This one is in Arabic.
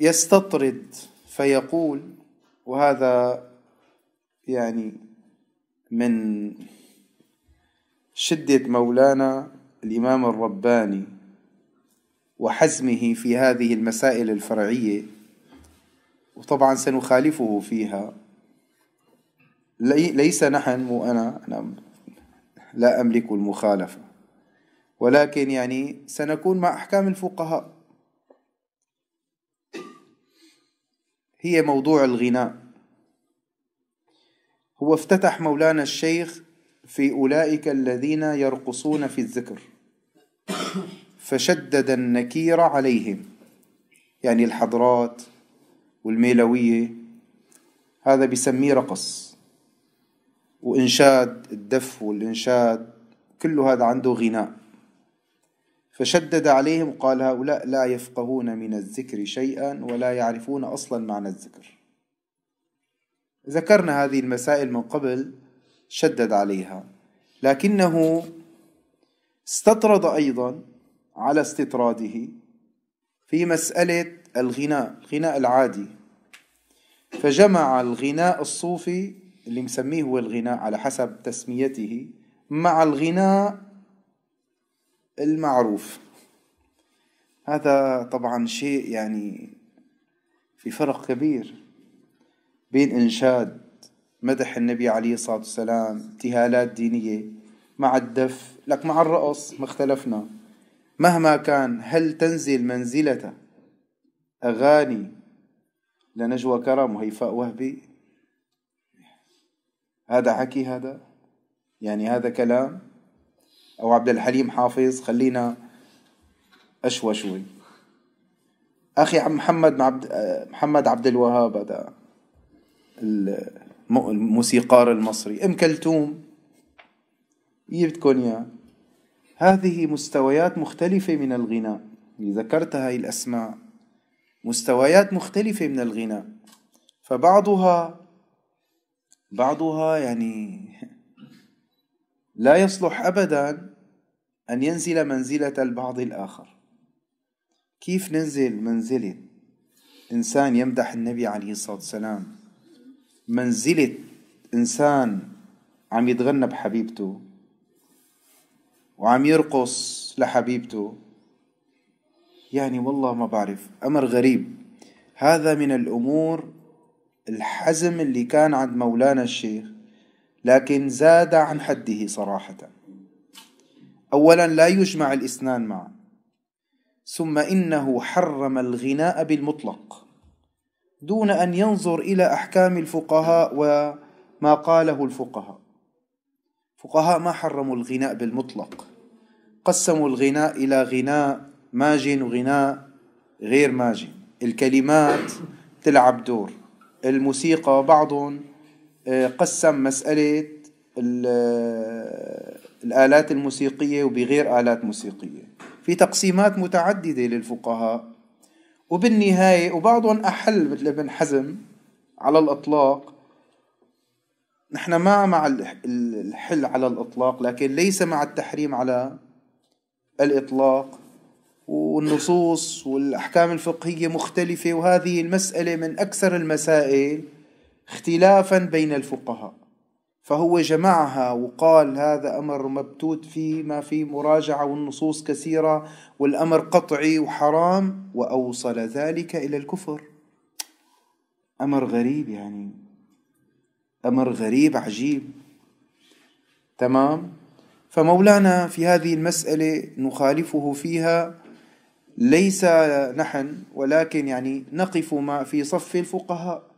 يستطرد فيقول وهذا يعني من شدة مولانا الإمام الرباني وحزمه في هذه المسائل الفرعية وطبعا سنخالفه فيها ليس نحن مو أنا أنا لا أملك المخالفة ولكن يعني سنكون مع أحكام الفقهاء هي موضوع الغناء هو افتتح مولانا الشيخ في أولئك الذين يرقصون في الذكر فشدد النكير عليهم يعني الحضرات والميلوية هذا بسميه رقص وإنشاد الدف والإنشاد كله هذا عنده غناء فشدد عليهم قال هؤلاء لا يفقهون من الذكر شيئا ولا يعرفون أصلا معنى الذكر ذكرنا هذه المسائل من قبل شدد عليها لكنه استطرد أيضا على استطراده في مسألة الغناء الغناء العادي فجمع الغناء الصوفي اللي مسميه هو الغناء على حسب تسميته مع الغناء المعروف هذا طبعا شيء يعني في فرق كبير بين إنشاد مدح النبي عليه الصلاة والسلام ابتهالات دينية مع الدف لك مع الرقص ما اختلفنا مهما كان هل تنزل منزلة أغاني لنجوى كرم وهيفاء وهبي هذا حكي هذا يعني هذا كلام أو عبد الحليم حافظ خلينا أشوى شوي أخي عم محمد عبد محمد عبد الوهاب هذا الموسيقار المصري أم كلثوم جبتكم إياه هذه مستويات مختلفة من الغناء ذكرت هاي الأسماء مستويات مختلفة من الغناء فبعضها بعضها يعني لا يصلح أبدا أن ينزل منزلة البعض الآخر كيف ننزل منزلة إنسان يمدح النبي عليه الصلاة والسلام منزلة إنسان عم يتغنى بحبيبته وعم يرقص لحبيبته يعني والله ما بعرف أمر غريب هذا من الأمور الحزم اللي كان عند مولانا الشيخ لكن زاد عن حده صراحة أولا لا يجمع الإسنان معا ثم إنه حرم الغناء بالمطلق دون أن ينظر إلى أحكام الفقهاء وما قاله الفقهاء فقهاء ما حرموا الغناء بالمطلق قسموا الغناء إلى غناء ماجن وغناء غير ماجن الكلمات تلعب دور الموسيقى بعضهم آه، قسم مسألة الآلات الموسيقية وبغير آلات موسيقية في تقسيمات متعددة للفقهاء وبالنهاية وبعضهم أحل مثل ابن حزم على الإطلاق نحن ما مع الحل على الإطلاق لكن ليس مع التحريم على الإطلاق والنصوص والأحكام الفقهية مختلفة وهذه المسألة من أكثر المسائل اختلافا بين الفقهاء فهو جمعها وقال هذا أمر مبتوت فيه ما في مراجعة والنصوص كثيرة والأمر قطعي وحرام وأوصل ذلك إلى الكفر أمر غريب يعني أمر غريب عجيب تمام فمولانا في هذه المسألة نخالفه فيها ليس نحن ولكن يعني نقف ما في صف الفقهاء